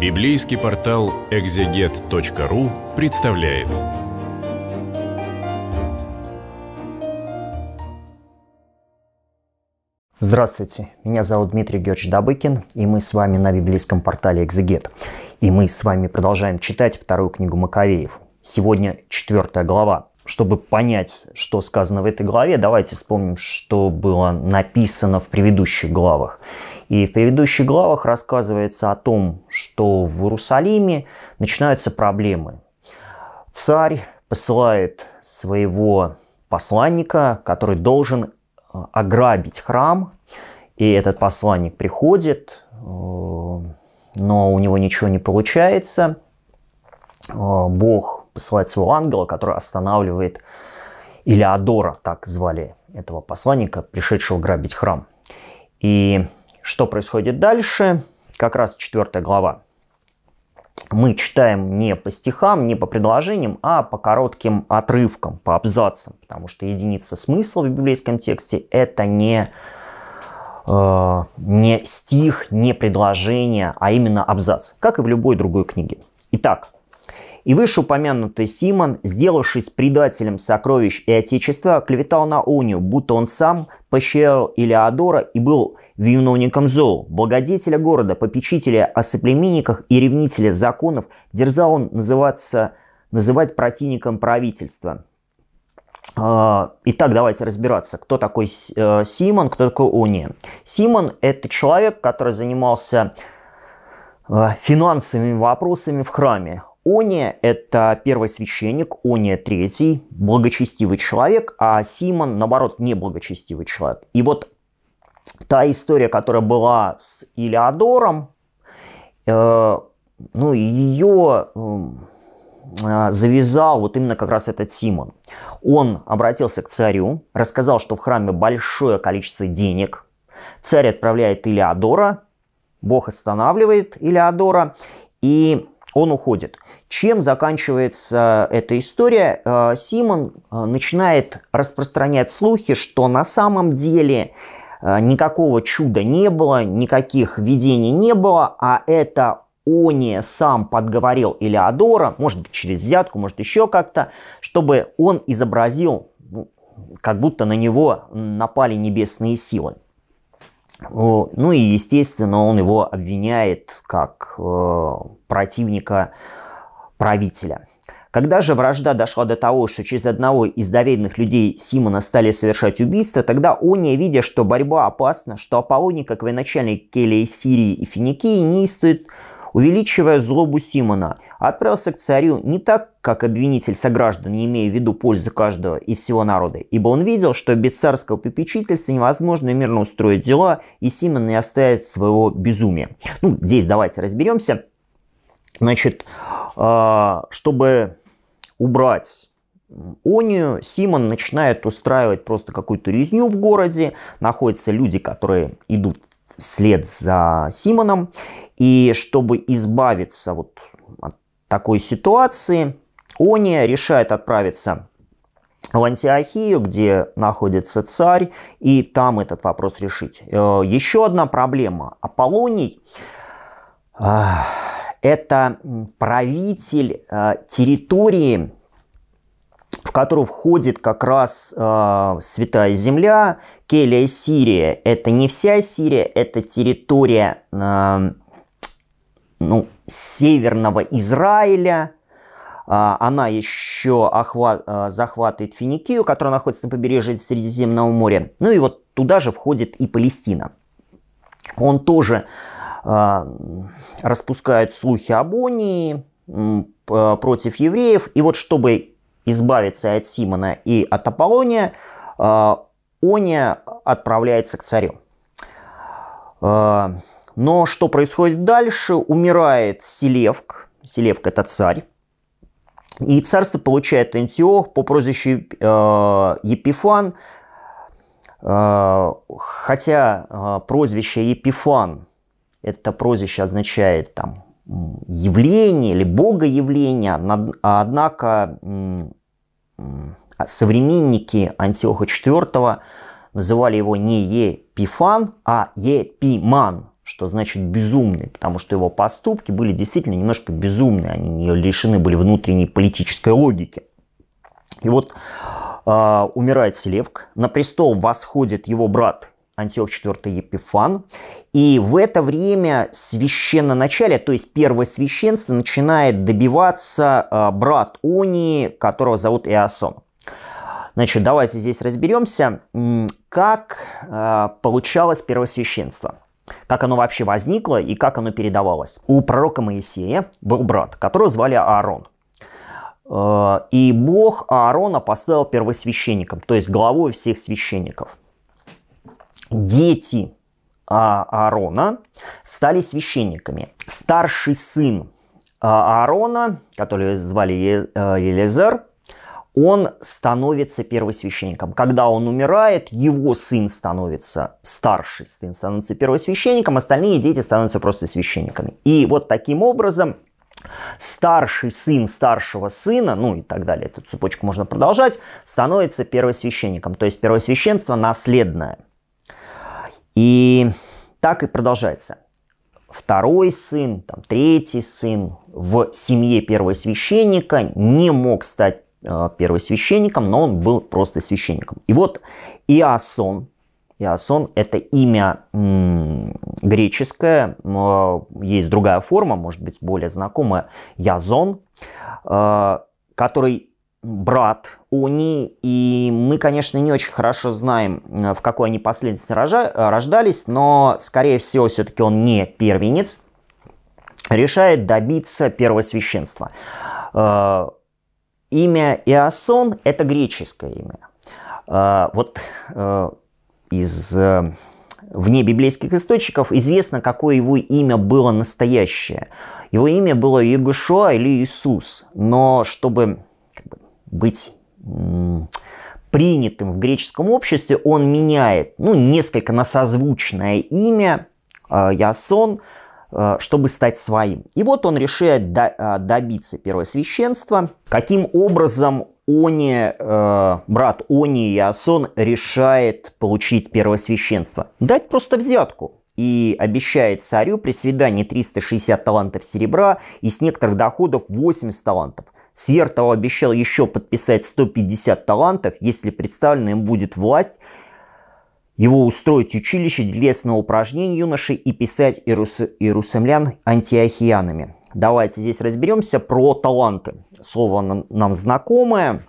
Библейский портал экзегет.ру представляет. Здравствуйте, меня зовут Дмитрий Георгиевич Добыкин, и мы с вами на библейском портале «Экзегет». И мы с вами продолжаем читать вторую книгу Маковеев. Сегодня четвертая глава. Чтобы понять, что сказано в этой главе, давайте вспомним, что было написано в предыдущих главах. И в предыдущих главах рассказывается о том, что в Иерусалиме начинаются проблемы. Царь посылает своего посланника, который должен э, ограбить храм. И этот посланник приходит, э, но у него ничего не получается. Э, Бог посылает своего ангела, который останавливает Илеодора, так звали этого посланника, пришедшего грабить храм. И что происходит дальше? Как раз четвертая глава. Мы читаем не по стихам, не по предложениям, а по коротким отрывкам, по абзацам, потому что единица смысла в библейском тексте – это не э, не стих, не предложение, а именно абзац, как и в любой другой книге. Итак, и вышеупомянутый Симон, сделавшись предателем сокровищ и отечества, клеветал на Унию, будто он сам пощаял Илеодора и был виновником зол, благодетеля города, попечителя о соплеменниках и ревнителя законов, дерзал он называться, называть противником правительства. А, итак, давайте разбираться, кто такой э, Симон, кто такой Уни. Симон – это человек, который занимался э, финансовыми вопросами в храме. Оне – это первый священник, Оне – третий, благочестивый человек, а Симон, наоборот, неблагочестивый человек. И вот та история, которая была с Илиадором, э, ну, ее э, завязал вот именно как раз этот Симон. Он обратился к царю, рассказал, что в храме большое количество денег. Царь отправляет Илиадора, Бог останавливает Илиадора, и он уходит. Чем заканчивается эта история? Э, Симон э, начинает распространять слухи, что на самом деле Э, никакого чуда не было, никаких видений не было, а это Они сам подговорил Илеодора, может быть, через взятку, может, еще как-то, чтобы он изобразил, ну, как будто на него напали небесные силы. Ну и, естественно, он его обвиняет как э, противника правителя. Когда же вражда дошла до того, что через одного из доверенных людей Симона стали совершать убийства, тогда Ония, видя, что борьба опасна, что Аполлоний, как военачальник Келии, Сирии и Финикии, неистует, увеличивая злобу Симона, отправился к царю не так, как обвинитель сограждан, не имея в виду пользы каждого и всего народа, ибо он видел, что без царского попечительства невозможно мирно устроить дела, и Симон не оставит своего безумия. Ну, здесь давайте разберемся. Значит, а, чтобы убрать Онию, Симон начинает устраивать просто какую-то резню в городе, находятся люди, которые идут вслед за Симоном, и чтобы избавиться вот от такой ситуации, Ония решает отправиться в Антиохию, где находится царь, и там этот вопрос решить. Э, еще одна проблема. Аполлоний это правитель э, территории, в которую входит как раз э, Святая Земля, Келия Сирия. Это не вся Сирия, это территория э, ну, северного Израиля. она еще охват, захватывает Финикию, которая находится на побережье Средиземного моря. Ну и вот туда же входит и Палестина. Он тоже а, распускают слухи о Бонии против евреев. И вот чтобы избавиться от Симона и от Аполлония, а, Ония отправляется к царю. А, но что происходит дальше? Умирает Селевк. Селевк – это царь. И царство получает Антиох по прозвищу Епифан. Хотя прозвище Епифан – это прозвище означает там явление или богоявление, однако современники Антиоха IV называли его не Епифан, а Епиман, что значит безумный, потому что его поступки были действительно немножко безумные, они лишены были внутренней политической логики. И вот э, умирает Селевк, на престол восходит его брат Антиох IV Епифан. И в это время священноначале, то есть первое священство, начинает добиваться а, брат Онии, которого зовут Иосон. Значит, давайте здесь разберемся, как а, получалось первосвященство как оно вообще возникло и как оно передавалось. У пророка Моисея был брат, которого звали Аарон. А, и Бог Аарона поставил первосвященником, то есть главой всех священников дети а, Аарона стали священниками. Старший сын а, Аарона, который звали э, Елизер, он становится первосвященником. Когда он умирает, его сын становится старший сын, становится первосвященником, остальные дети становятся просто священниками. И вот таким образом старший сын старшего сына, ну и так далее, эту цепочку можно продолжать, становится первосвященником. То есть первосвященство наследное – и так и продолжается. Второй сын, там, третий сын в семье первосвященника не мог стать э, первосвященником, но он был просто священником. И вот Иосон, Иосон – это имя м, греческое, э, есть другая форма, может быть, более знакомая – Язон, э, который брат Уни, и мы, конечно, не очень хорошо знаем, э, в какой они последовательности э, рождались, но, скорее всего, все-таки он не первенец, решает добиться первого первосвященства. Э, имя Иосон – это греческое имя. Вот из вне библейских источников известно, какое его имя было настоящее. Его имя было Егушуа или Иисус, но чтобы быть принятым в греческом обществе, он меняет ну, несколько насозвучное имя э, Ясон, э, чтобы стать своим. И вот он решает э, добиться первосвященства. Каким образом Они, брат Они и Ясон решает получить первосвященство? Дать просто взятку и обещает царю при свидании 360 талантов серебра и с некоторых доходов 80 талантов – Свертова обещал еще подписать 150 талантов, если представлена им будет власть, его устроить училище лесного упражнений юношей и писать иерус иерусалимлян антиохиянами. Давайте здесь разберемся про таланты. Слово нам, нам знакомое.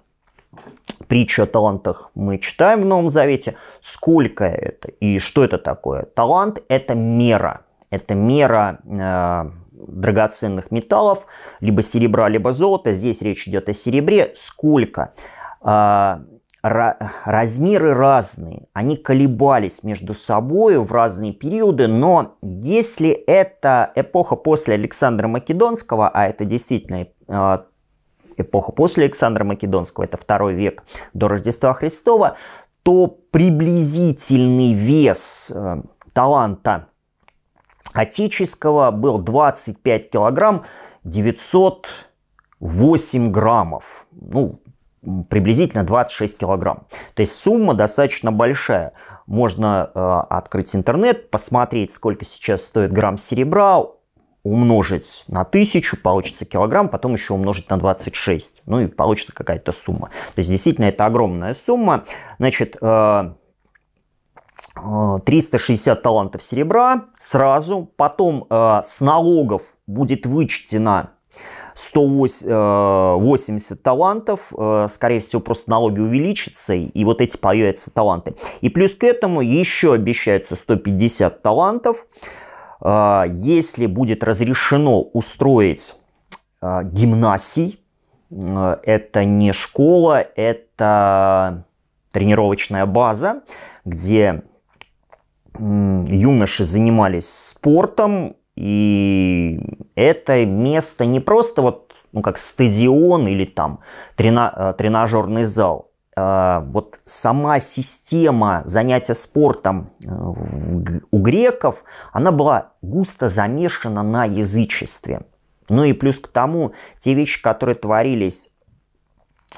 Притча о талантах мы читаем в Новом Завете. Сколько это и что это такое? Талант – это мера. Это мера э драгоценных металлов, либо серебра, либо золота. Здесь речь идет о серебре. Сколько? А, размеры разные, они колебались между собой в разные периоды, но если это эпоха после Александра Македонского, а это действительно а, эпоха после Александра Македонского, это второй век до Рождества Христова, то приблизительный вес э, таланта отеческого был 25 килограмм 908 граммов. Ну, приблизительно 26 килограмм. То есть сумма достаточно большая. Можно э, открыть интернет, посмотреть, сколько сейчас стоит грамм серебра, умножить на 1000, получится килограмм, потом еще умножить на 26. Ну и получится какая-то сумма. То есть действительно это огромная сумма. Значит, э, 360 э, талантов серебра сразу, потом э, с налогов будет вычтено 180 э, талантов, скорее всего, просто налоги увеличатся, и вот эти появятся таланты. И плюс к этому еще обещаются 150 талантов, если будет разрешено устроить гимнасий, это не школа, это тренировочная база, где юноши занимались спортом, и это место не просто вот, ну, как стадион или там трена, э, тренажерный зал. А вот сама система занятия спортом э, у греков, она была густо замешана на язычестве. Ну и плюс к тому, те вещи, которые творились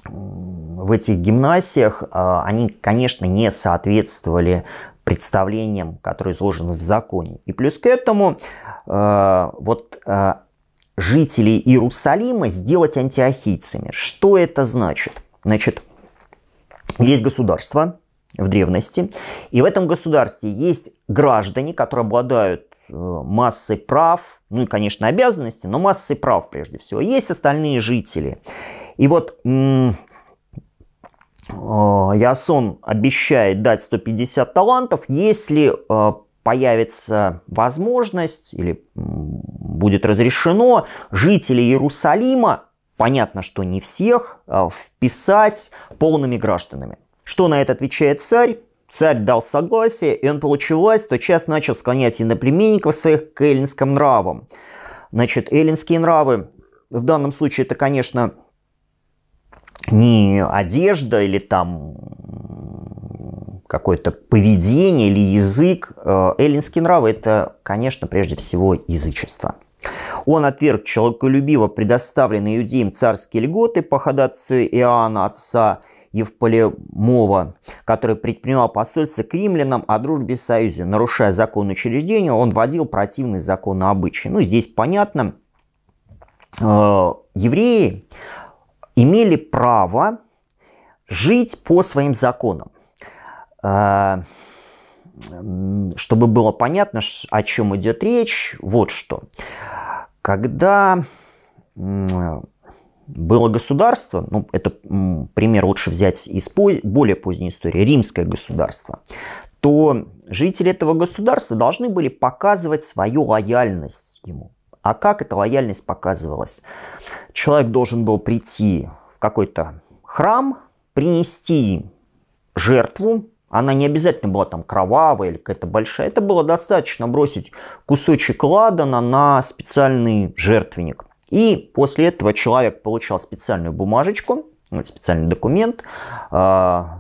в этих гимнасиях, а, они, конечно, не соответствовали представлениям, которые изложены в законе. И плюс к этому, а, вот а, жителей Иерусалима сделать антиохийцами. Что это значит? Значит, есть государство в древности, и в этом государстве есть граждане, которые обладают э, массой прав, ну и, конечно, обязанностей, но массой прав прежде всего. Есть остальные жители. И вот э, Ясон обещает дать 150 талантов, если э, появится возможность или будет разрешено жители Иерусалима, понятно, что не всех, э, вписать полными гражданами. Что на это отвечает царь? Царь дал согласие, и он получил власть, час начал склонять иноплеменников своих к эллинским нравам. Значит, эллинские нравы, в данном случае это, конечно, не одежда или там какое-то поведение или язык. Э, эллинский нравы – это, конечно, прежде всего язычество. Он отверг человеколюбиво предоставленные иудеям царские льготы по ходатайству Иоанна, отца Евполемова, который предпринимал посольство к римлянам о дружбе и союзе. Нарушая закон учреждения, он вводил противный закон обычаи Ну, здесь понятно, э, евреи имели право жить по своим законам. Э, чтобы было понятно, о чем идет речь, вот что. Когда было государство, ну, это пример лучше взять из поз- более поздней истории, римское государство, то жители этого государства должны были показывать свою лояльность ему. А как эта лояльность показывалась? Человек должен был прийти в какой-то храм, принести жертву, она не обязательно была там кровавая или какая-то большая. Это было достаточно бросить кусочек ладана на специальный жертвенник. И после этого человек получал специальную бумажечку, ну, специальный документ. А,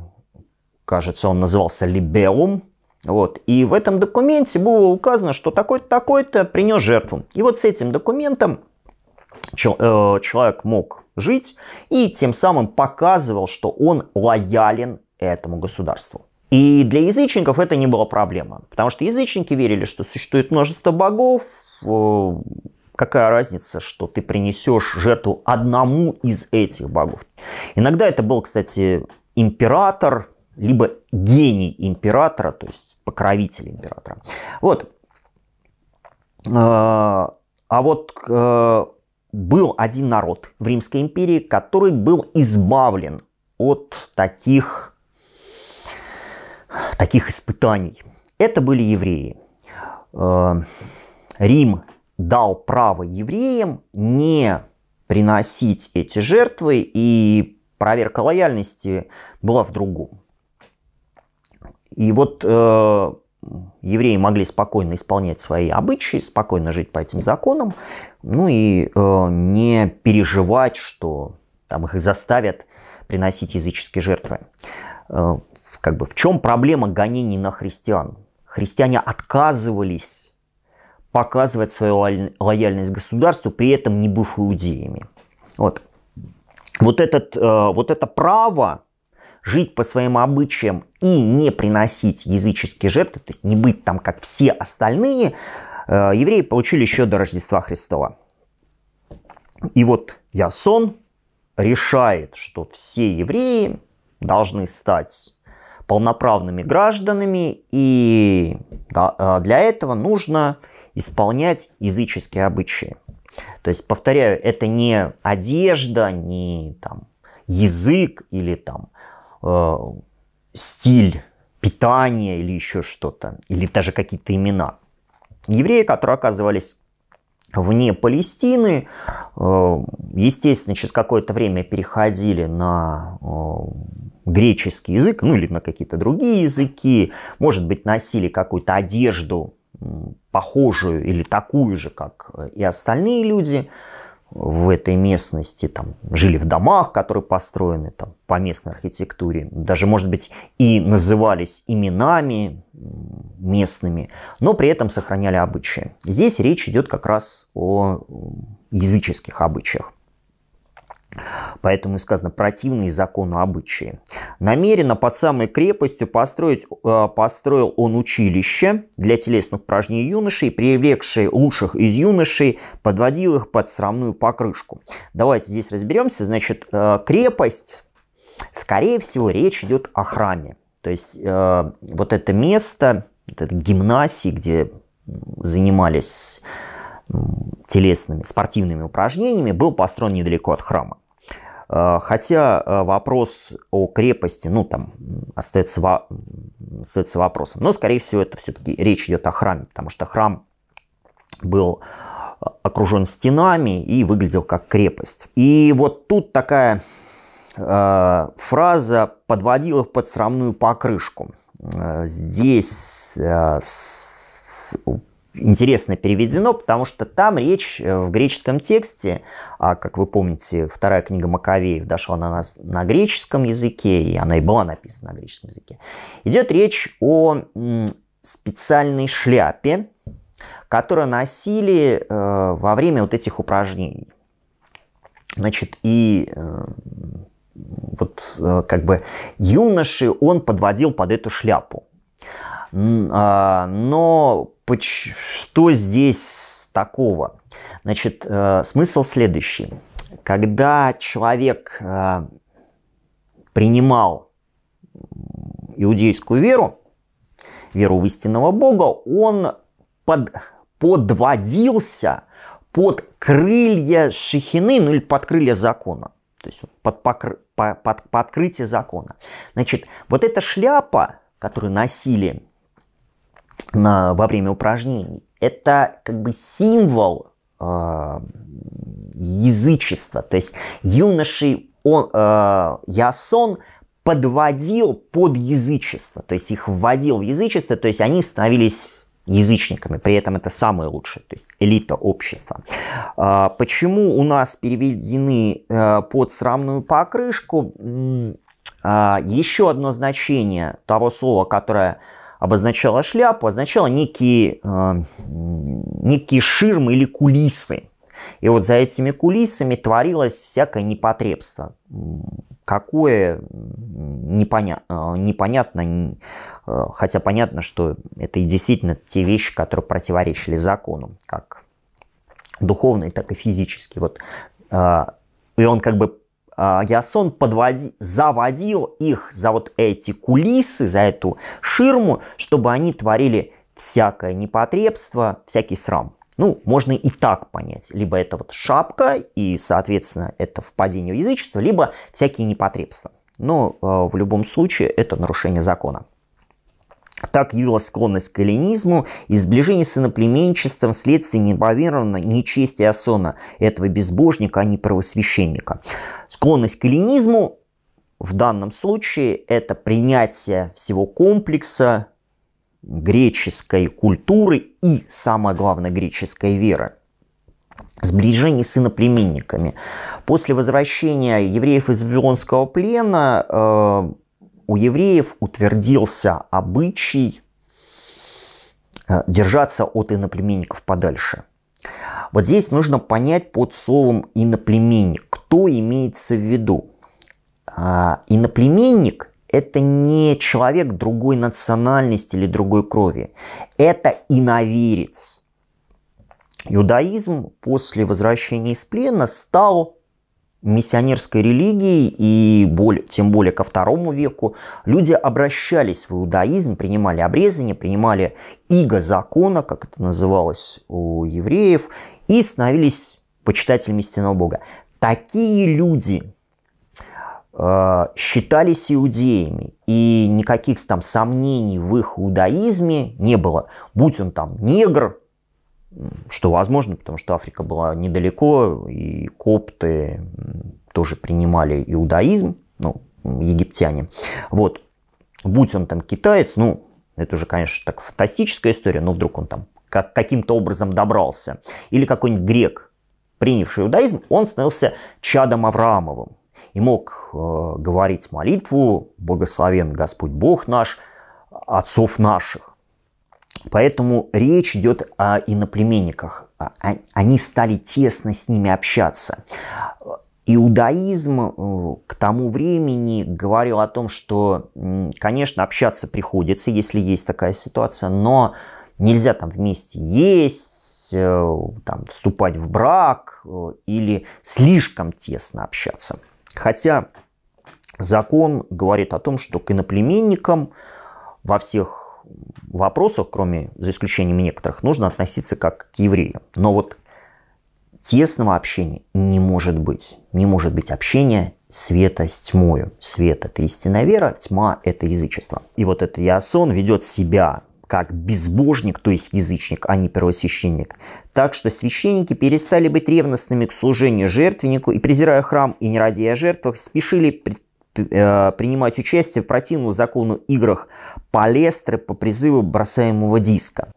кажется, он назывался либелум. Вот. И в этом документе было указано, что такой-то такой, -то, принес жертву. И вот с этим документом э, человек мог жить и тем самым показывал, что он лоялен этому государству. И для язычников это не было проблема, потому что язычники верили, что существует множество богов, э, какая разница, что ты принесешь жертву одному из этих богов. Иногда это был, кстати, император, либо гений императора, то есть покровитель императора. Вот. Э, а вот э, был один народ в Римской империи, который был избавлен от таких, таких испытаний. Это были евреи. Э, Рим дал право евреям не приносить эти жертвы, и проверка лояльности была в другом. И вот э, евреи могли спокойно исполнять свои обычаи, спокойно жить по этим законам, ну и э, не переживать, что там их заставят приносить языческие жертвы. Э, как бы в чем проблема гонений на христиан? Христиане отказывались показывать свою лояльность государству, при этом не быв иудеями. Вот. Вот, этот, э, вот это право жить по своим обычаям и не приносить языческие жертвы, то есть не быть там, как все остальные, э, евреи получили еще до Рождества Христова. И вот Ясон решает, что все евреи должны стать полноправными гражданами, и э, для этого нужно исполнять языческие обычаи. То есть, повторяю, это не одежда, не там, язык или там Э, стиль питания или еще что-то, или даже какие-то имена. Евреи, которые оказывались вне Палестины, э, естественно, через какое-то время переходили на э, греческий язык, ну или на какие-то другие языки, может быть, носили какую-то одежду похожую или такую же, как и остальные люди – в этой местности, там, жили в домах, которые построены там, по местной архитектуре, даже, может быть, и назывались именами местными, но при этом сохраняли обычаи. Здесь речь идет как раз о языческих обычаях. Поэтому и сказано противные закону обычаи. Намеренно под самой крепостью построить, э, построил он училище для телесных упражнений юношей, привлекшие лучших из юношей, подводил их под срамную покрышку. Давайте здесь разберемся. Значит, э, крепость, скорее всего, речь идет о храме. То есть э, вот это место, вот это гимнасии, где занимались телесными, спортивными упражнениями, был построен недалеко от храма. Э, хотя э, вопрос о крепости, ну, там, остается, во... остается вопросом. Но, скорее всего, это все-таки речь идет о храме, потому что храм был э, окружен стенами и выглядел как крепость. И вот тут такая э, фраза подводила под срамную покрышку. Здесь э, с, интересно переведено, потому что там речь э, в греческом тексте, а как вы помните, вторая книга Маковеев дошла на нас на греческом языке, и она и была написана на греческом языке. Идет речь о специальной шляпе, которую носили э, во время вот этих упражнений. Значит, и э, вот как бы юноши он подводил под эту шляпу. А, но что здесь такого? Значит, э, смысл следующий. Когда человек э, принимал иудейскую веру, веру в истинного Бога, он под, подводился под крылья шихины, ну или под крылья закона. То есть под, покры, под, под, под открытие закона. Значит, вот эта шляпа, которую носили на, во время упражнений. Это как бы символ э, язычества. То есть юноши он, э, Ясон подводил под язычество, то есть их вводил в язычество, то есть они становились язычниками, при этом это самое лучшее, то есть элита общества. А, почему у нас переведены э, под срамную покрышку? А, еще одно значение того слова, которое обозначала шляпу, означала некие, э, некие ширмы или кулисы. И вот за этими кулисами творилось всякое непотребство. Какое непоня... Э, непонятно, э, хотя понятно, что это и действительно те вещи, которые противоречили закону, как духовные, так и физические. Вот, э, и он как бы Ясон а, подводи, заводил их за вот эти кулисы, за эту ширму, чтобы они творили всякое непотребство, всякий срам. Ну, можно и так понять. Либо это вот шапка, и, соответственно, это впадение в язычество, либо всякие непотребства. Но э, в любом случае это нарушение закона так ее склонность к эллинизму и сближение с иноплеменчеством вследствие неимоверного нечестия Асона, этого безбожника, а не правосвященника. Склонность к эллинизму в данном случае это принятие всего комплекса греческой культуры и, самое главное, греческой веры сближение с иноплеменниками. После возвращения евреев из Вавилонского плена э, у евреев утвердился обычай э, держаться от иноплеменников подальше. Вот здесь нужно понять под словом «иноплеменник», кто имеется в виду. А, иноплеменник – это не человек другой национальности или другой крови. Это иноверец. Иудаизм после возвращения из плена стал миссионерской религии и более, тем более ко второму веку люди обращались в иудаизм, принимали обрезание, принимали иго закона, как это называлось у евреев, и становились почитателями истинного Бога. Такие люди э, считались иудеями, и никаких там сомнений в их иудаизме не было. Будь он там негр, что возможно, потому что Африка была недалеко, и копты тоже принимали иудаизм, ну, египтяне. Вот, будь он там китаец, ну, это уже, конечно, так фантастическая история, но вдруг он там как, каким-то образом добрался. Или какой-нибудь грек, принявший иудаизм, он становился чадом Авраамовым и мог э, говорить молитву «Благословен Господь Бог наш, отцов наших». Поэтому речь идет о иноплеменниках. А, а, они стали тесно с ними общаться. Иудаизм э, к тому времени говорил о том, что, конечно, общаться приходится, если есть такая ситуация, но нельзя там вместе есть, э, там, вступать в брак э, или слишком тесно общаться. Хотя закон говорит о том, что к иноплеменникам во всех вопросах, кроме за исключением некоторых, нужно относиться как к евреям. Но вот тесного общения не может быть. Не может быть общения света с тьмою. Свет – это истинная вера, тьма – это язычество. И вот этот Иосон ведет себя как безбожник, то есть язычник, а не первосвященник. Так что священники перестали быть ревностными к служению жертвеннику и, презирая храм и не ради о жертвах, спешили Э, принимать участие в противному закону играх Палестры по призыву бросаемого диска.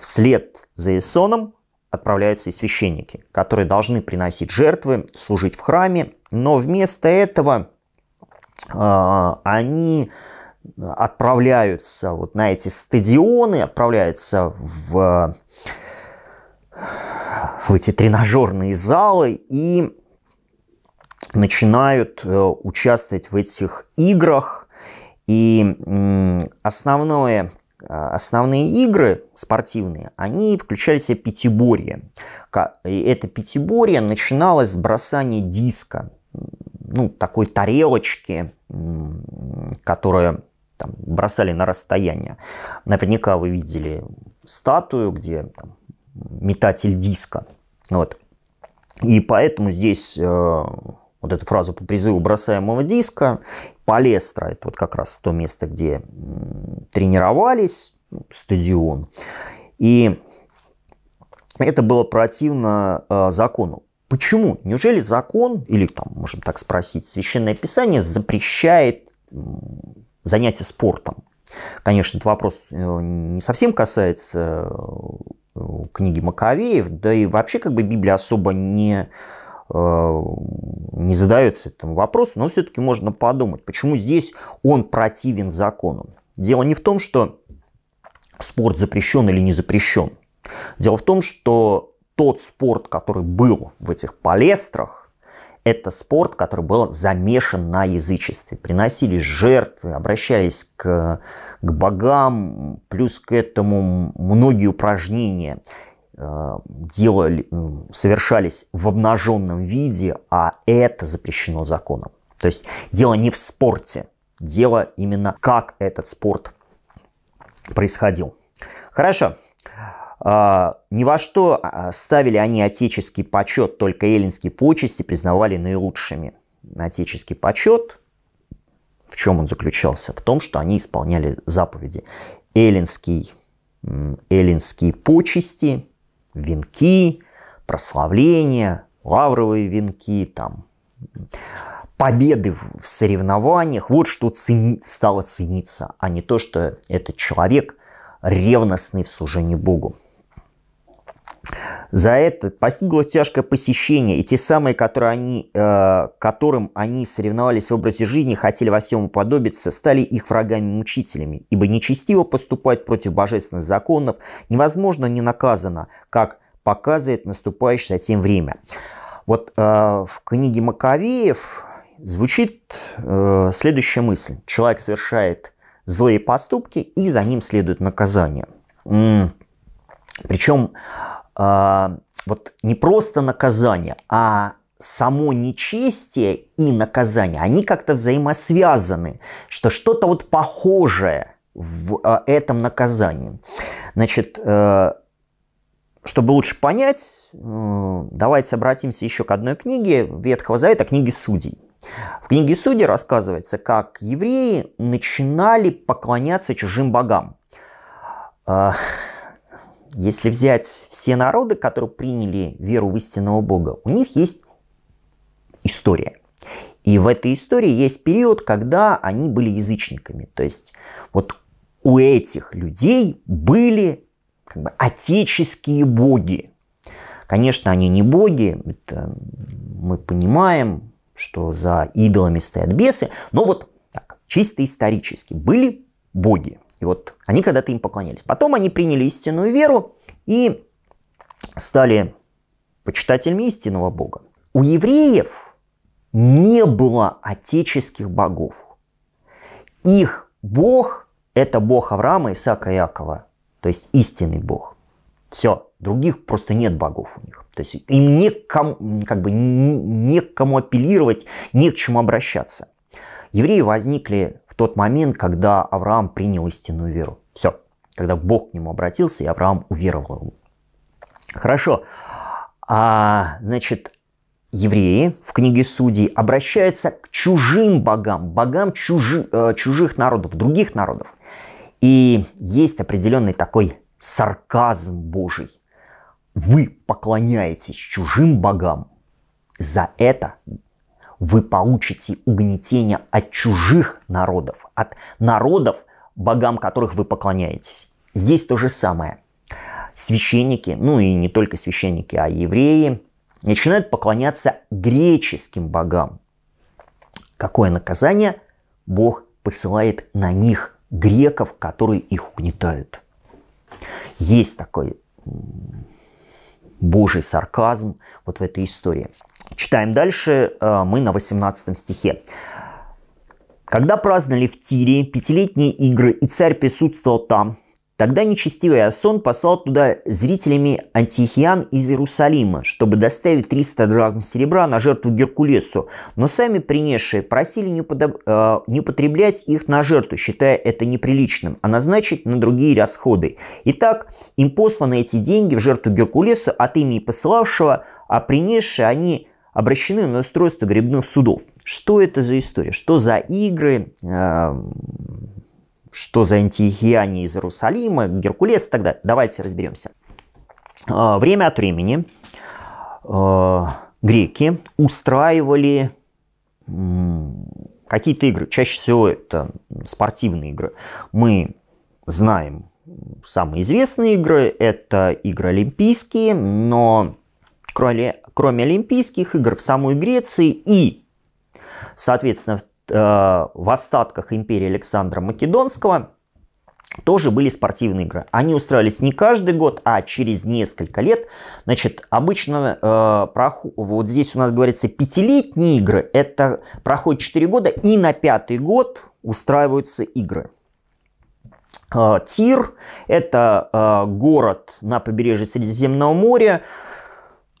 Вслед за Эссоном отправляются и священники, которые должны приносить жертвы, служить в храме, но вместо этого а, они отправляются вот на эти стадионы, отправляются в, в эти тренажерные залы и начинают э, участвовать в этих играх. И основное, э, основные игры спортивные, они включали в себя пятиборье. И это пятиборье начиналось с бросания диска, ну, такой тарелочки, которая там, бросали на расстояние. Наверняка вы видели статую, где там, метатель диска. Вот. И поэтому здесь э, вот эту фразу по призыву бросаемого диска. Палестра – это вот как раз то место, где тренировались, ну, стадион. И это было противно э, закону. Почему? Неужели закон, или там, можем так спросить, священное писание запрещает занятия спортом? Конечно, этот вопрос э, не совсем касается э, книги Маковеев, да и вообще как бы Библия особо не Э, не задается этому вопросу, но все-таки можно подумать, почему здесь он противен закону. Дело не в том, что спорт запрещен или не запрещен. Дело в том, что тот спорт, который был в этих палестрах, это спорт, который был замешан на язычестве. Приносили жертвы, обращались к, к богам, плюс к этому многие упражнения – Э, делали, совершались в обнаженном виде, а это запрещено законом. То есть дело не в спорте, дело именно как этот спорт происходил. Хорошо. Э, ни во что э, ставили они отеческий почет, только эллинские почести признавали наилучшими. Отеческий почет, в чем он заключался? В том, что они исполняли заповеди. Эллинский, эллинские почести – венки, прославления, лавровые венки, там, победы в соревнованиях. Вот что цени, стало цениться, а не то, что этот человек ревностный в служении Богу. За это постигло тяжкое посещение, и те самые, которые они, э, которым они соревновались в образе жизни, хотели во всем уподобиться, стали их врагами-мучителями, ибо нечестиво поступать против божественных законов невозможно не наказано, как показывает наступающее тем время. Вот э, в книге Маковеев звучит э, следующая мысль. Человек совершает злые поступки, и за ним следует наказание. М -м. Причем... А, вот не просто наказание, а само нечестие и наказание, они как-то взаимосвязаны, что что-то вот похожее в а, этом наказании. Значит, э, чтобы лучше понять, э, давайте обратимся еще к одной книге Ветхого Завета, книге Судей. В книге Судей рассказывается, как евреи начинали поклоняться чужим богам. А, если взять все народы, которые приняли веру в истинного Бога, у них есть история. И в этой истории есть период, когда они были язычниками. То есть вот у этих людей были как бы, отеческие боги. Конечно, они не боги, это мы понимаем, что за идолами стоят бесы, но вот так, чисто исторически были боги. И вот они когда-то им поклонялись. Потом они приняли истинную веру и стали почитателями истинного Бога. У евреев не было отеческих богов. Их Бог – это Бог Авраама, Исаака и Иакова, то есть истинный Бог. Все, других просто нет богов у них. То есть им не к кому, как бы, не к кому апеллировать, не к чему обращаться. Евреи возникли в тот момент, когда Авраам принял истинную веру. Все. Когда Бог к нему обратился, и Авраам уверовал ему. Хорошо. А, значит, евреи в книге Судей обращаются к чужим богам, богам чужи, э, чужих народов, других народов. И есть определенный такой сарказм Божий. Вы поклоняетесь чужим богам. За это вы получите угнетение от чужих народов, от народов, богам которых вы поклоняетесь. Здесь то же самое. Священники, ну и не только священники, а евреи, начинают поклоняться греческим богам. Какое наказание Бог посылает на них греков, которые их угнетают. Есть такой божий сарказм вот в этой истории. Читаем дальше, э, мы на 18 стихе. Когда праздновали в Тире пятилетние игры, и царь присутствовал там, тогда нечестивый Асон послал туда зрителями антихиан из Иерусалима, чтобы доставить 300 драгм серебра на жертву Геркулесу, но сами принесшие просили не, подоб... э, не потреблять их на жертву, считая это неприличным, а назначить на другие расходы. Итак, им посланы эти деньги в жертву Геркулесу от имени посылавшего, а принесшие они – обращены на устройство грибных судов. Что это за история? Что за игры? Эм, что за антиихиане из Иерусалима, Геркулес и так далее? Давайте разберемся. Э, время от времени э, греки устраивали какие-то игры. Чаще всего это спортивные игры. Мы знаем самые известные игры. Это игры олимпийские, но кроме кроме Олимпийских игр, в самой Греции и, соответственно, э, в остатках империи Александра Македонского тоже были спортивные игры. Они устраивались не каждый год, а через несколько лет. Значит, обычно э, проход, вот здесь у нас говорится пятилетние игры. Это проходит 4 года, и на пятый год устраиваются игры. Э, Тир – это э, город на побережье Средиземного моря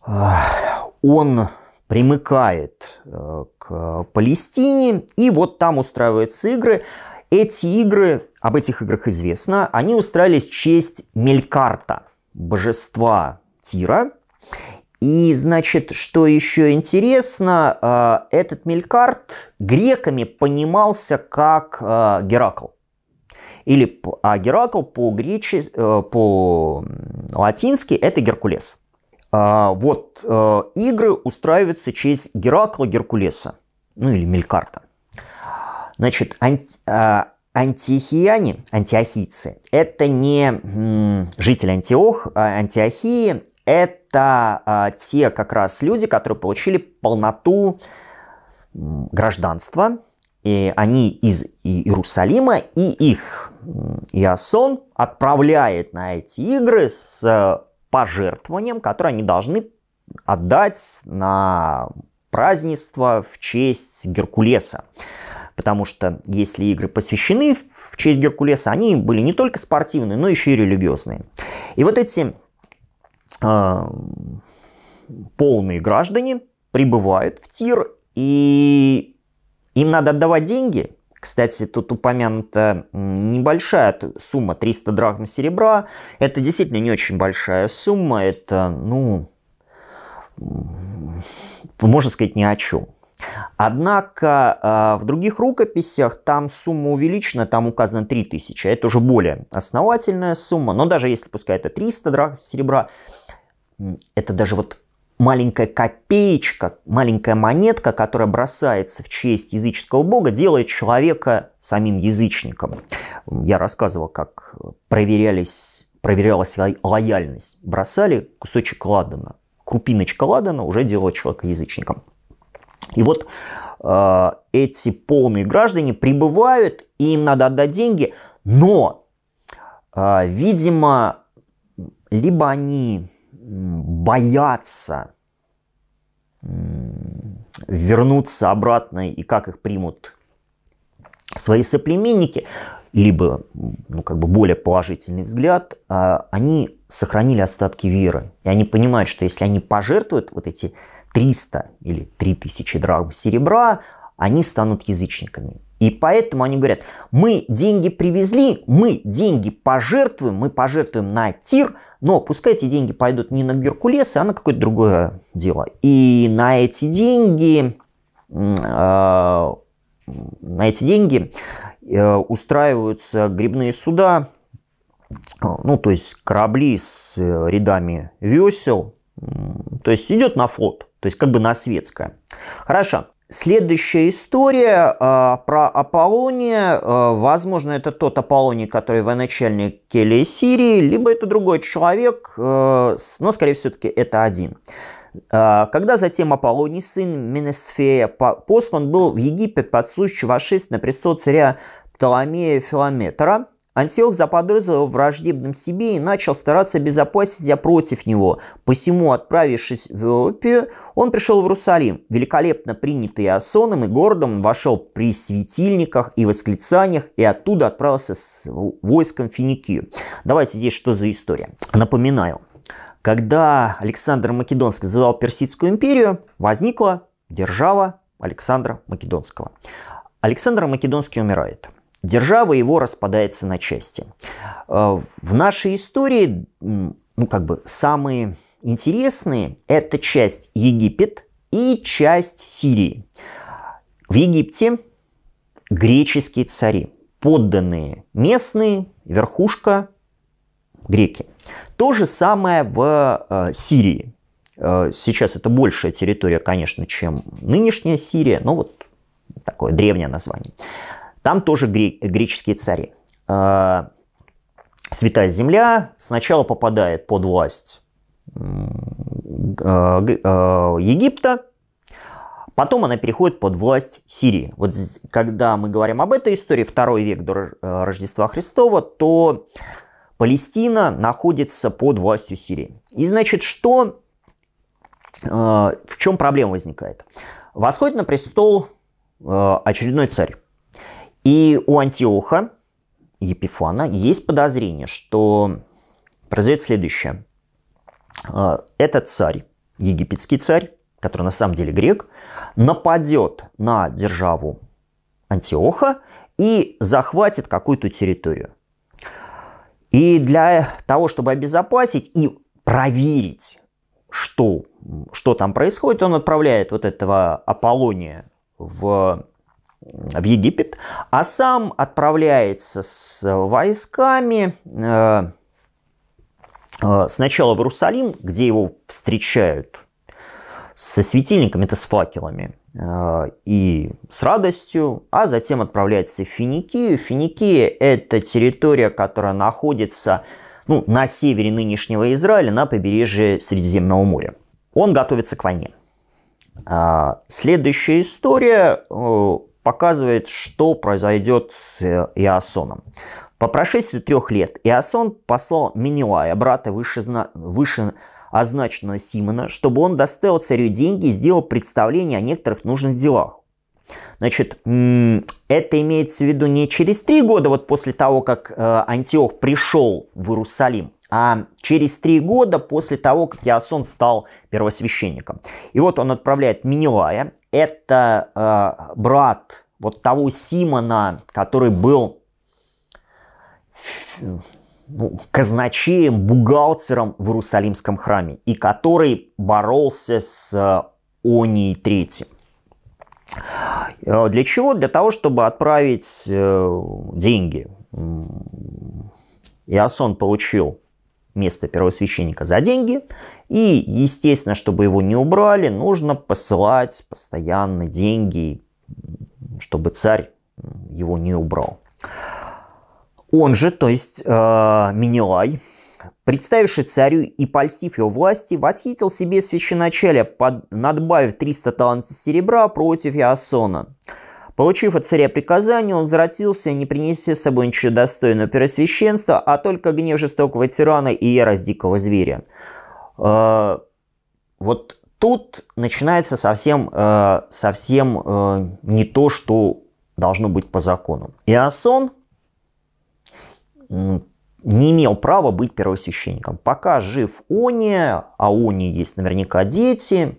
он примыкает э, к Палестине и вот там устраиваются игры. Эти игры, об этих играх известно, они устраивались в честь Мелькарта, божества Тира. И, значит, что еще интересно, э, этот Мелькарт греками понимался как э, Геракл или а Геракл по грече, по латински это Геркулес. А, вот э, игры устраиваются через Геракла, Геркулеса, ну или Мелькарта. Значит, анти, а, антиохияне, антиохийцы, это не жители Антиох, а Антиохии, это те как раз люди, которые получили полноту гражданства, и они из Иерусалима, и их Иосон отправляет на эти игры с пожертвованиям, которые они должны отдать на празднество в честь Геркулеса. Потому что если игры посвящены в честь Геркулеса, они были не только спортивные, но еще и религиозные. И вот эти э, полные граждане прибывают в тир, и им надо отдавать деньги – кстати, тут упомянута небольшая сумма 300 драгм серебра. Это действительно не очень большая сумма. Это, ну, можно сказать, ни о чем. Однако а, в других рукописях там сумма увеличена, там указано 3000. Это уже более основательная сумма. Но даже если пускай это 300 драгм серебра, это даже вот маленькая копеечка, маленькая монетка, которая бросается в честь языческого бога, делает человека самим язычником. Я рассказывал, как проверялись, проверялась лояльность. Бросали кусочек ладана. Крупиночка ладана уже делала человека язычником. И вот э, эти полные граждане прибывают, и им надо отдать деньги, но, э, видимо, либо они боятся вернуться обратно и как их примут свои соплеменники, либо ну, как бы более положительный взгляд, а, они сохранили остатки веры. И они понимают, что если они пожертвуют вот эти 300 или 3000 драм серебра, они станут язычниками. И поэтому они говорят, мы деньги привезли, мы деньги пожертвуем, мы пожертвуем на тир – но пускай эти деньги пойдут не на Геркулес, а на какое-то другое дело. И на эти деньги, а, на эти деньги э, устраиваются грибные суда, ну, то есть корабли с э, рядами весел, то есть идет на флот, то есть как бы на светское. Хорошо. Следующая история э, про Аполлония. Э, возможно, это тот Аполлоний, который военачальник Келии Сирии, либо это другой человек, э, но, скорее всего-таки, это один. Э, когда затем Аполлоний, сын Менесфея, послан был в Египет под случай вошествия на престол царя Птоломея Филометра – Антиох заподозрил враждебным себе и начал стараться обезопасить себя против него. Посему, отправившись в Эопию, он пришел в Иерусалим, великолепно принятый Асоном и городом, вошел при светильниках и восклицаниях и оттуда отправился с войском Финикию. Давайте здесь что за история. Напоминаю, когда Александр Македонский завоевал Персидскую империю, возникла держава Александра Македонского. Александр Македонский умирает – Держава его распадается на части. Э, в нашей истории, ну как бы самые интересные, это часть Египет и часть Сирии. В Египте греческие цари, подданные местные, верхушка греки. То же самое в э, Сирии. Э, сейчас это большая территория, конечно, чем нынешняя Сирия, но вот такое древнее название. Там тоже греческие цари. А, святая земля сначала попадает под власть а, а, Египта, потом она переходит под власть Сирии. Вот когда мы говорим об этой истории, второй век до э, Рождества Христова, то Палестина находится под властью Сирии. И значит, что, э, в чем проблема возникает? Восходит на престол э, очередной царь. И у Антиоха Епифана есть подозрение, что произойдет следующее. А, этот царь, египетский царь, который на самом деле грек, нападет на державу Антиоха и захватит какую-то территорию. И для того, чтобы обезопасить и проверить, что, что там происходит, он отправляет вот этого Аполлония в в Египет, а сам отправляется с войсками э, э, сначала в Иерусалим, где его встречают со светильниками, это с факелами, э, и с радостью, а затем отправляется в Финикию. Финикия – это территория, которая находится ну, на севере нынешнего Израиля, на побережье Средиземного моря. Он готовится к войне. А следующая история показывает, что произойдет с Иосоном. По прошествии трех лет Иосон послал Минилая, брата вышезна... выше означенного Симона, чтобы он доставил царю деньги и сделал представление о некоторых нужных делах. Значит, это имеется в виду не через три года, вот после того, как э, Антиох пришел в Иерусалим, а через три года после того, как Ясон стал первосвященником. И вот он отправляет Минилая, это э, брат вот того Симона, который был ну, казначеем, бухгалтером в Иерусалимском храме, и который боролся с э, Онией III. Э, для чего? Для того, чтобы отправить э, деньги. Иосон получил место первосвященника за деньги. И, естественно, чтобы его не убрали, нужно посылать постоянно деньги, чтобы царь его не убрал. Он же, то есть э, Минилай, представивший царю и польстив его власти, восхитил себе священачале, под, надбавив 300 талантов серебра против Иосона. Получив от царя приказание, он возвратился, не принеся с собой ничего достойного первосвященства, а только гнев жестокого тирана и ярость дикого зверя. Э, вот тут начинается совсем, э, совсем э, не то, что должно быть по закону. Иосон не имел права быть первосвященником. Пока жив Они, а у Они есть наверняка дети,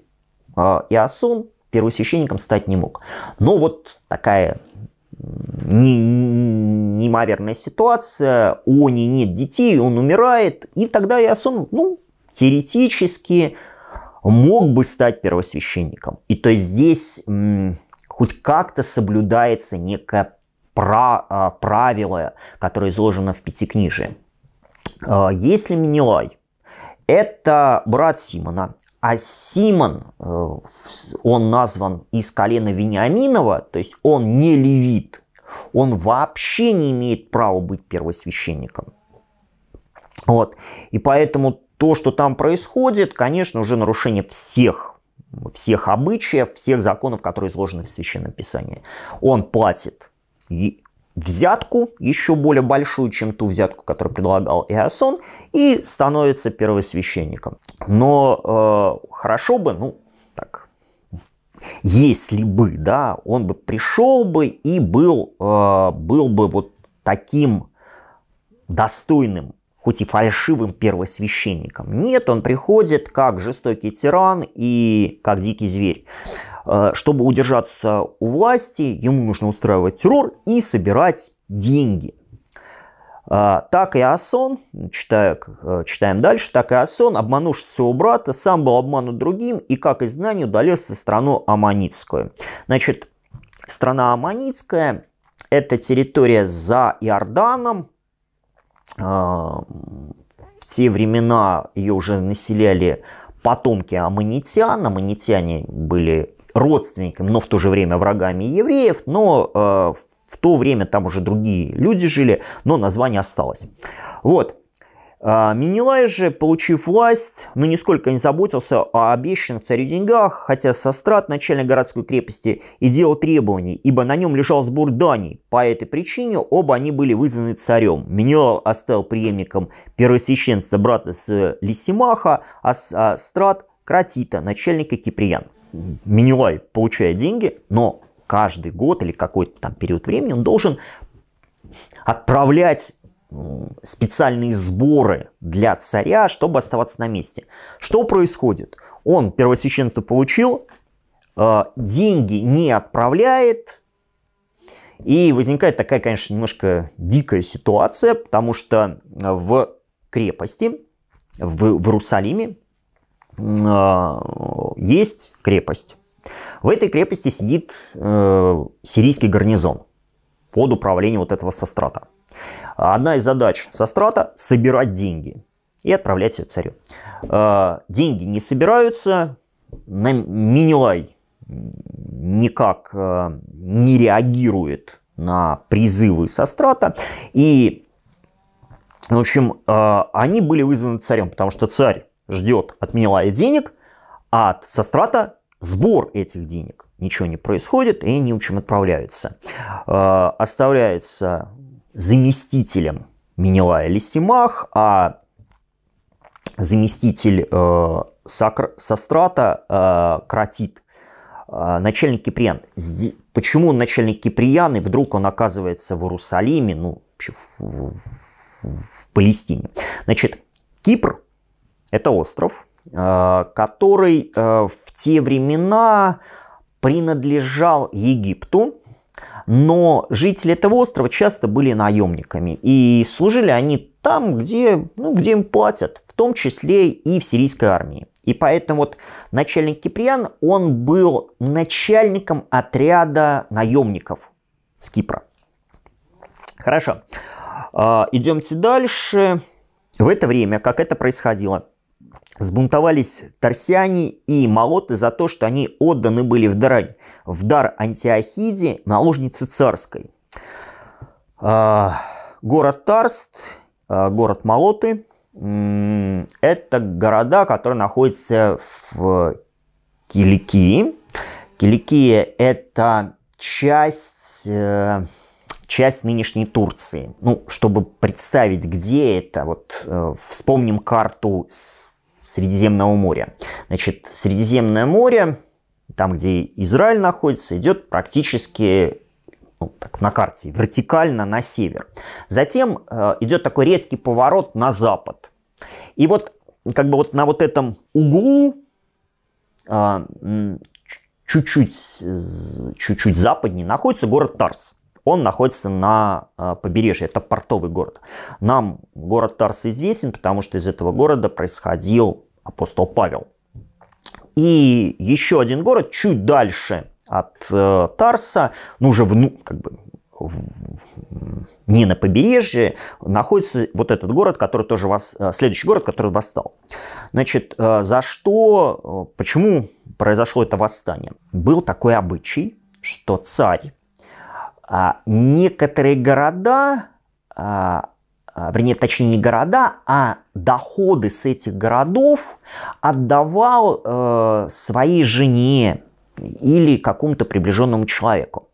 Иосон первосвященником стать не мог. Но вот такая не неимоверная ситуация, у Они нет детей, он умирает, и тогда Иосон, ну, теоретически мог бы стать первосвященником. И то есть здесь м, хоть как-то соблюдается некое про, а, правило, которое изложено в Пятикнижии. А, Если Минилай – это брат Симона, а Симон, э, он назван из колена Вениаминова, то есть он не левит, он вообще не имеет права быть первосвященником. Вот. И поэтому то, что там происходит, конечно, уже нарушение всех всех обычаев, всех законов, которые изложены в Священном Писании. Он платит взятку, еще более большую, чем ту взятку, которую предлагал Иосон, и становится первосвященником. Но э, хорошо бы, ну, так, если бы, да, он бы пришел бы и был, э, был бы вот таким достойным, хоть и фальшивым первосвященником. Нет, он приходит как жестокий тиран и как дикий зверь. Э, чтобы удержаться у власти, ему нужно устраивать террор и собирать деньги. Э, так и Асон, читая, э, читаем дальше, так и Асон, обманувший своего брата, сам был обманут другим и, как и знание, удалился в страну Аманицкую. Значит, страна Аманицкая – это территория за Иорданом. В те времена ее уже населяли потомки аммонитян. Аммонитяне были родственниками, но в то же время врагами евреев, но э, в то время там уже другие люди жили, но название осталось. Вот. А, Минилай же, получив власть, но ну, нисколько не заботился о обещанных царю деньгах, хотя сострат начальник городской крепости и делал требований, ибо на нем лежал сбор даний. По этой причине оба они были вызваны царем. Минилай оставил преемником первосвященства брата с Лисимаха, а Сострат а, – Кратита, начальника Киприян. Минюлай получает деньги, но каждый год или какой-то там период времени он должен отправлять специальные сборы для царя, чтобы оставаться на месте. Что происходит? Он первосвященство получил, э, деньги не отправляет, и возникает такая, конечно, немножко дикая ситуация, потому что э, в крепости в, в Иерусалиме а, есть крепость. В этой крепости сидит э, сирийский гарнизон под управлением вот этого сострата. Одна из задач сострата – собирать деньги и отправлять ее царю. Э, деньги не собираются, на Минилай никак э, не реагирует на призывы сострата. И, в общем, они были вызваны царем, потому что царь ждет от Минилая денег, а от Сострата сбор этих денег. Ничего не происходит, и они в общем отправляются. А, оставляются заместителем Минилая Лисимах, а заместитель э, Сакр, Сострата э, Кратит, а, начальник Киприан. почему начальник Киприян, и вдруг он оказывается в Иерусалиме, ну, в, в, в, в Палестине? Значит, Кипр это остров, э, который э, в те времена принадлежал Египту, но жители этого острова часто были наемниками, и служили они там, где, ну, где им платят, в том числе и в сирийской армии. И поэтому вот начальник Киприан, он был начальником отряда наемников с Кипра. Хорошо, э, идемте дальше. В это время, как это происходило – сбунтовались торсяне и молоты за то, что они отданы были в дар, в дар Антиохиде, наложнице царской. А, город Тарст, а, город Молоты – это города, которые находятся в Киликии. Киликия – это часть э, часть нынешней Турции. Ну, чтобы представить, где это, вот э, вспомним карту с Средиземного моря. Значит, Средиземное море, там, где Израиль находится, идет практически ну, так, на карте вертикально на север. Затем э, идет такой резкий поворот на запад. И вот как бы вот на вот этом углу э, чуть-чуть, чуть-чуть западнее находится город Тарс он находится на э, побережье, это портовый город. Нам город Тарс известен, потому что из этого города происходил апостол Павел. И еще один город чуть дальше от э, Тарса, ну уже вну, как бы, не на побережье, находится вот этот город, который тоже вас, э, следующий город, который восстал. Значит, за что, почему произошло это восстание? Был такой обычай, что царь а, некоторые города, а, а, вернее, точнее не города, а доходы с этих городов отдавал э, своей жене или какому-то приближенному человеку.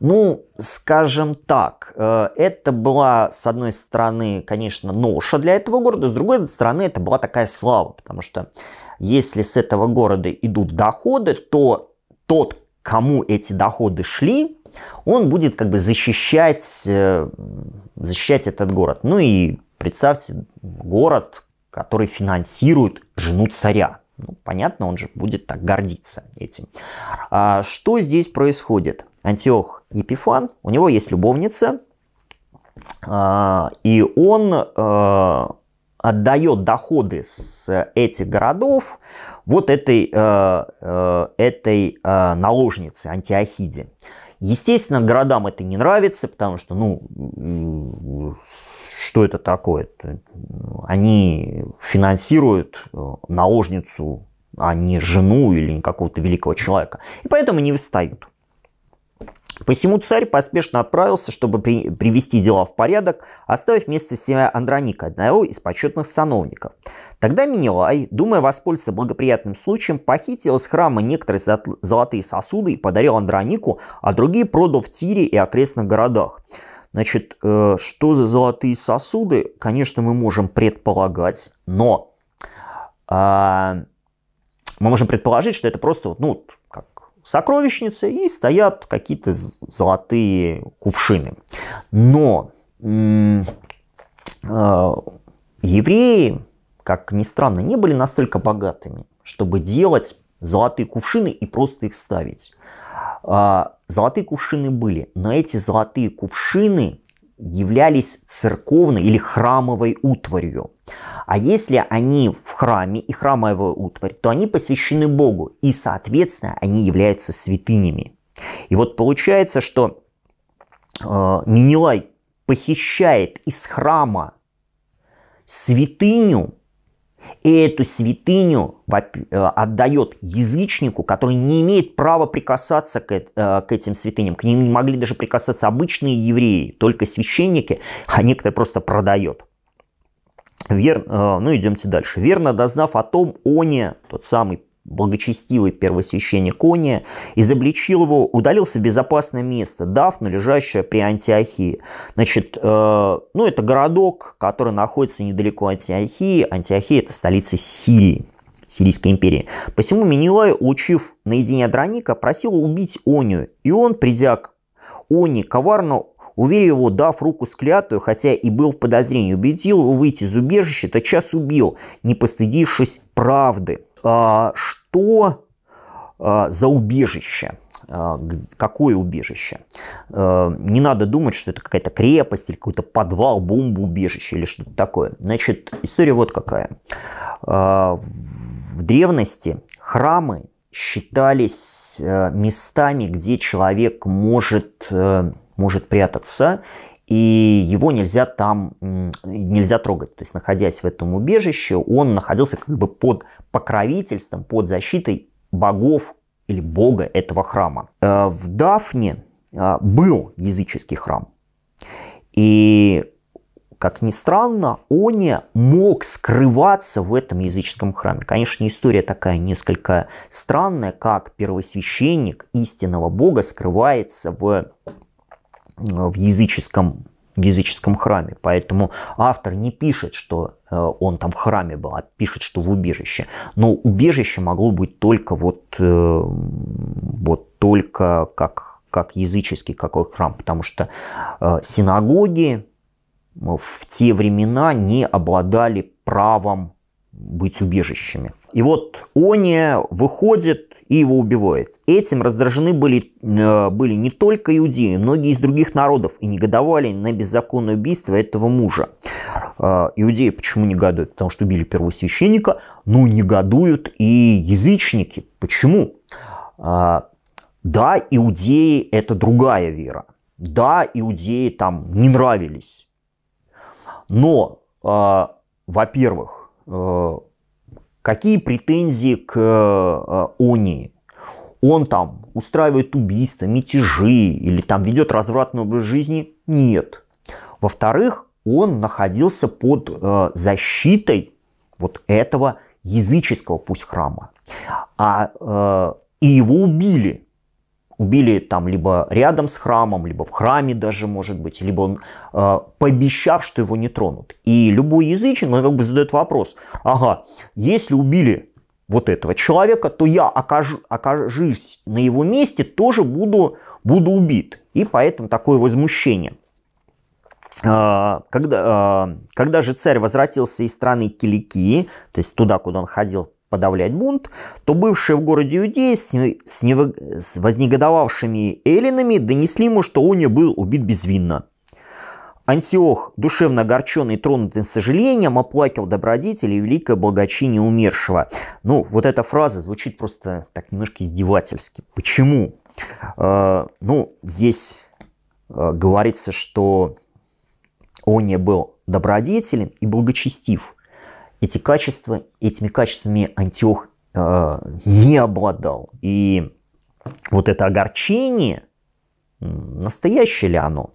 Ну, скажем так, э, это была, с одной стороны, конечно, ноша для этого города, с другой стороны, это была такая слава, потому что если с этого города идут доходы, то тот, кому эти доходы шли, он будет как бы защищать, э, защищать этот город. Ну и представьте, город, который финансирует жену царя. Ну, понятно, он же будет так гордиться этим. А что здесь происходит? Антиох Епифан, у него есть любовница, а, и он э, отдает доходы с этих городов вот этой, э, э, этой э, наложницы антиохиде. Естественно, городам это не нравится, потому что, ну, что это такое? Ну, они финансируют наложницу, а не жену или какого-то великого человека. И поэтому не восстают. Посему царь поспешно отправился, чтобы при, привести дела в порядок, оставив вместо себя Андроника, одного из почетных сановников. Тогда Минилай, думая воспользоваться благоприятным случаем, похитил из храма некоторые золотые сосуды и подарил Андронику, а другие продал в Тире и окрестных городах. Значит, э, что за золотые сосуды, конечно, мы можем предполагать, но э, мы можем предположить, что это просто ну, сокровищницы и стоят какие-то золотые кувшины. Но а, евреи, как ни странно, не были настолько богатыми, чтобы делать золотые кувшины и просто их ставить. А, золотые кувшины были, но эти золотые кувшины являлись церковной или храмовой утварью. А если они в храме и храмовая утварь, то они посвящены Богу, и, соответственно, они являются святынями. И вот получается, что э, Минилай похищает из храма святыню, и эту святыню э, отдает язычнику, который не имеет права прикасаться э, к этим святыням. К ним не могли даже прикасаться обычные евреи, только священники, а некоторые просто продает. Вер, э, ну, идемте дальше. Верно дознав о том, Оне, тот самый благочестивый первосвященник Ония, изобличил его, удалился в безопасное место, Дафну, лежащее при Антиохии. Значит, э, ну, это городок, который находится недалеко от Антиохии. Антиохия – это столица Сирии. Сирийской империи. Посему Менелай, улучив наедине Драника, просил убить Онию, и он, придя к Они, коварно Уверил его, дав руку склятую, хотя и был в подозрении, убедил его выйти из убежища, тотчас убил, не постыдившись правды. А, что а, за убежище? А, какое убежище. А, не надо думать, что это какая-то крепость или какой-то подвал, бомбоубежище или что-то такое. Значит, история вот какая. А, в древности храмы считались э, местами, где человек может э, может прятаться, и его нельзя там, нельзя трогать. То есть, находясь в этом убежище, он находился как бы под покровительством, под защитой богов или бога этого храма. Э, в Дафне э, был языческий храм. И, как ни странно, Оне мог скрываться в этом языческом храме. Конечно, история такая несколько странная, как первосвященник истинного бога скрывается в Э, в языческом в языческом храме. Поэтому автор не пишет, что э, он там в храме был, а пишет, что в убежище. Но убежище могло быть только вот, э, вот только как, как языческий какой храм, потому что синагоги в те времена не обладали правом быть убежищами. И вот Ония выходит и его убивает. Этим раздражены были, э, были не только иудеи, многие из других народов и негодовали на беззаконное убийство этого мужа. Э, иудеи почему негодуют? Потому что убили первосвященника, ну негодуют и язычники. Почему? Э, да, иудеи – это другая вера. Да, иудеи там не нравились. Но, во-первых, Какие претензии к э, э, ОНИ? Он там устраивает убийства, мятежи или там ведет развратный образ жизни? Нет. Во-вторых, он находился под э, защитой вот этого языческого пусть храма. А, и его убили убили там либо рядом с храмом, либо в храме даже, может быть, либо он, э, пообещав, что его не тронут. И любой язычник, он ну, как бы задает вопрос, ага, если убили вот этого человека, то я, окажу, окажусь на его месте, тоже буду, буду убит. И поэтому такое возмущение. Э, когда, э, когда же царь возвратился из страны Киликии, то есть туда, куда он ходил подавлять бунт, то бывшие в городе иудеи с, с, невы... с вознегодовавшими эллинами донесли ему, что Ония был убит безвинно. Антиох, душевно огорченный и тронутый сожалением, оплакивал добродетели и великое благочиние умершего. Ну, вот эта фраза звучит просто так немножко издевательски. Почему? Э, ну, здесь э, говорится, что Ония был добродетелен и благочестив эти качества, этими качествами Антиох э, не обладал. И вот это огорчение, настоящее ли оно?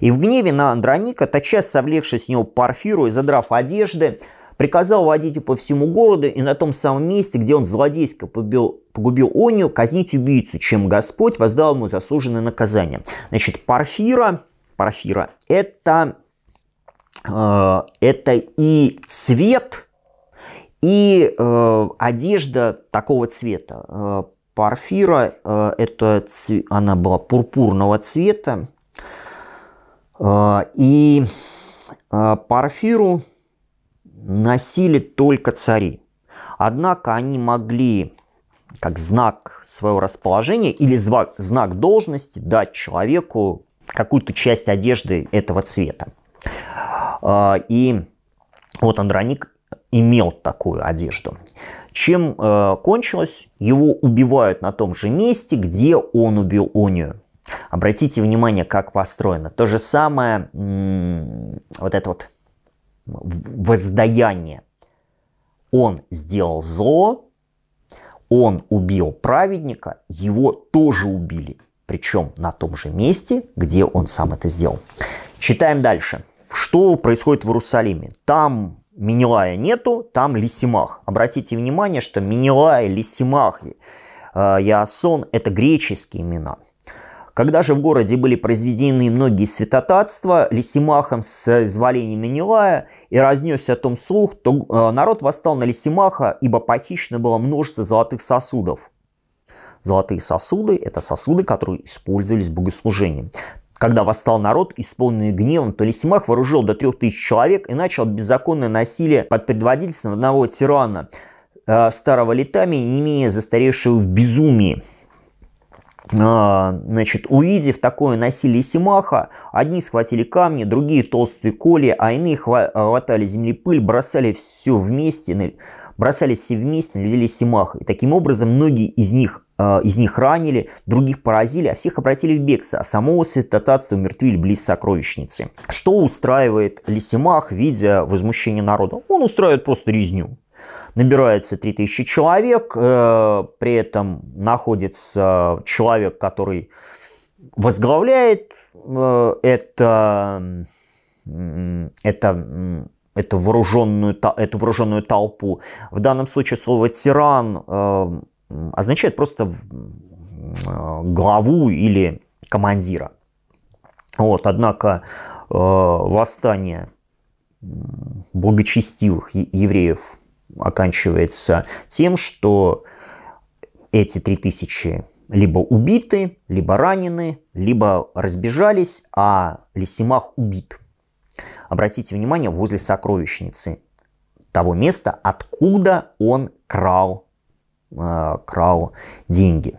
И в гневе на Андроника, тотчас совлекший с него Порфиру и задрав одежды, приказал водить по всему городу и на том самом месте, где он злодейско побил, погубил Онию, казнить убийцу, чем Господь воздал ему заслуженное наказание. Значит, Парфира, Парфира, это Э, это и цвет, и э, одежда такого цвета. Э, парфира, э, это ц... она была пурпурного цвета. Э, и э, парфиру носили только цари. Однако они могли как знак своего расположения или знак должности дать человеку какую-то часть одежды этого цвета. А, и вот Андроник имел такую одежду. Чем э, кончилось? Его убивают на том же месте, где он убил Онию. Обратите внимание, как построено. То же самое, вот это вот воздаяние. Он сделал зло, он убил праведника, его тоже убили. Причем на том же месте, где он сам это сделал. Читаем дальше. Что происходит в Иерусалиме? Там Минилая нету, там Лисимах. Обратите внимание, что Минилай, Лисимах, Ясон э, – это греческие имена. Когда же в городе были произведены многие святотатства Лисимахом с изволением Минилая и разнесся о том слух, то э, народ восстал на Лисимаха, ибо похищено было множество золотых сосудов. Золотые сосуды – это сосуды, которые использовались в богослужении. Когда восстал народ, исполненный гневом, то Лисимах вооружил до трех тысяч человек и начал беззаконное насилие под предводительством одного тирана, э, старого летами, не менее застаревшего в безумии. А, значит, увидев такое насилие Симаха, одни схватили камни, другие толстые коли, а иные хватали земли пыль, бросали все вместе, бросались все вместе, на Симаха. И таким образом многие из них Э, из них ранили, других поразили, а всех обратили в бегство, а самого святотатства умертвили близ сокровищницы. Что устраивает Лисимах, видя возмущение народа? Он устраивает просто резню. Набирается 3000 человек, э, при этом находится человек, который возглавляет э, это, это это вооруженную, эту вооруженную толпу. В данном случае слово «тиран» означает просто главу или командира. Вот, однако э, восстание благочестивых евреев оканчивается тем, что эти три тысячи либо убиты, либо ранены, либо разбежались, а Лисимах убит. Обратите внимание, возле сокровищницы того места, откуда он крал а, крау деньги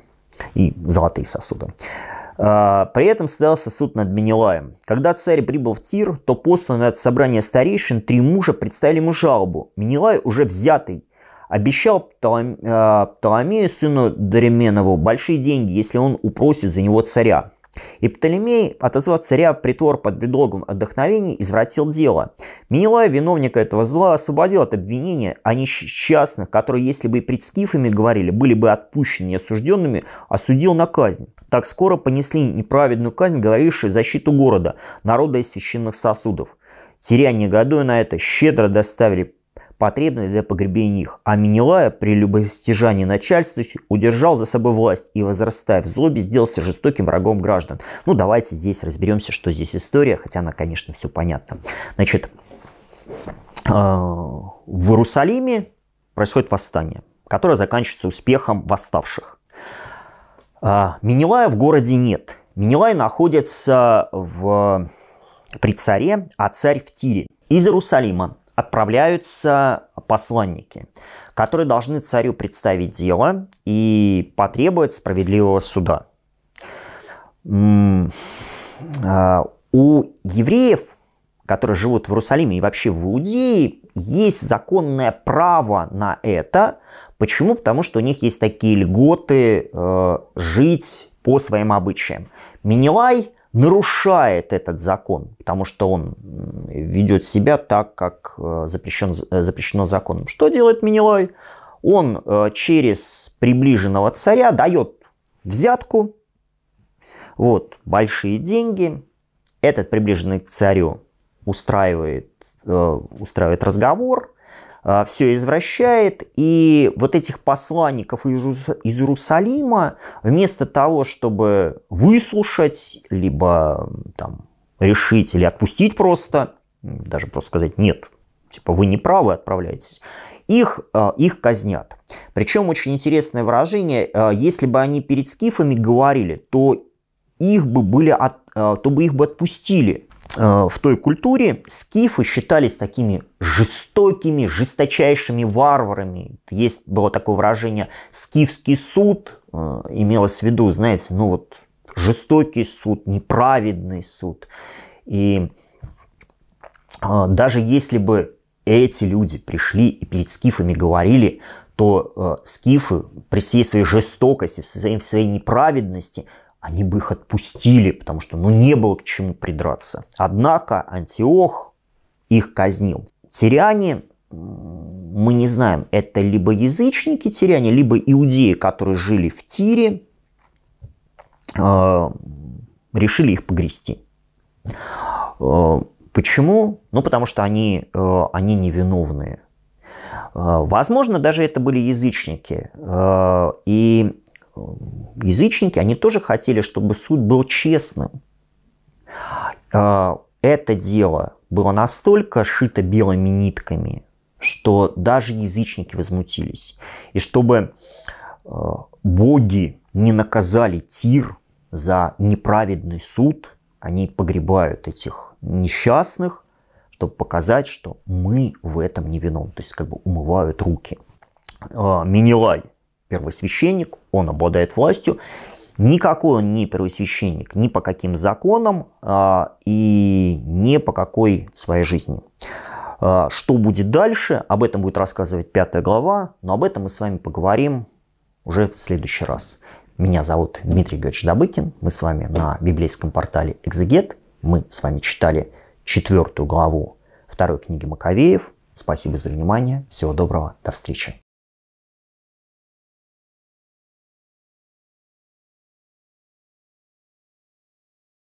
и золотые сосуды. А, при этом состоялся суд над Менелаем. Когда царь прибыл в Тир, то посланные от собрания старейшин три мужа представили ему жалобу. Менелай уже взятый обещал а, Птоломею, сыну Дарименову, большие деньги, если он упросит за него царя. И Птолемей, отозвал царя в притвор под предлогом отдохновений, извратил дело. Менелай, виновника этого зла, освободил от обвинения, а несчастных, которые, если бы и пред скифами говорили, были бы отпущены осужденными, осудил на казнь. Так скоро понесли неправедную казнь, говорившие защиту города, народа и священных сосудов. Теря негодуя на это, щедро доставили потребные для погребения их. А Минилая при любостяжании начальства удержал за собой власть и, возрастая в злобе, сделался жестоким врагом граждан. Ну, давайте здесь разберемся, что здесь история, хотя она, конечно, все понятно. Значит, э, в Иерусалиме происходит восстание, которое заканчивается успехом восставших. А, Минилая в городе нет. Минилай находится в... при царе, а царь в Тире. Из Иерусалима отправляются посланники, которые должны царю представить дело и потребовать справедливого суда. А, у евреев, которые живут в Иерусалиме и вообще в Иудее, есть законное право на это. Почему? Потому что у них есть такие льготы э, жить по своим обычаям. Минилай нарушает этот закон, потому что он ведет себя так, как э, запрещен, э, запрещено законом. Что делает Минилай? Он э, через приближенного царя дает взятку, вот, большие деньги. Этот приближенный к царю устраивает, устраивает разговор, а, все извращает. И вот этих посланников из Иерусалима, вместо того, чтобы выслушать, либо там, решить или отпустить просто, даже просто сказать «нет», типа «вы не правы, отправляйтесь», их, а, их казнят. Причем очень интересное выражение, а, если бы они перед скифами говорили, то их бы были от, то бы их бы отпустили, Э, в той культуре скифы считались такими жестокими, жесточайшими варварами. Есть было такое выражение «скифский суд», э, имелось в виду, знаете, ну вот жестокий суд, неправедный суд. И э, даже если бы эти люди пришли и перед скифами говорили, то скифы при всей своей жестокости, в своей, своей неправедности – они бы их отпустили, потому что ну, не было к чему придраться. Однако Антиох их казнил. Тиряне, мы не знаем, это либо язычники тиряне, либо иудеи, которые жили в Тире, э, решили их погрести. Э, почему? Ну, потому что они, э, они невиновные. Возможно, даже это были язычники. И язычники, они тоже хотели, чтобы суд был честным. А, это дело было настолько шито белыми нитками, что даже язычники возмутились. И чтобы э, боги не наказали Тир за неправедный суд, они погребают этих несчастных, чтобы показать, что мы в этом не виновны. То есть как бы умывают руки. А, Минилай – первосвященник, он обладает властью. Никакой он не первосвященник ни по каким законам а, и ни по какой своей жизни. А, что будет дальше, об этом будет рассказывать пятая глава, но об этом мы с вами поговорим уже в следующий раз. Меня зовут Дмитрий Георгиевич Добыкин, мы с вами на библейском портале «Экзегет», мы с вами читали четвертую главу второй книги Маковеев. Спасибо за внимание, всего доброго, до встречи.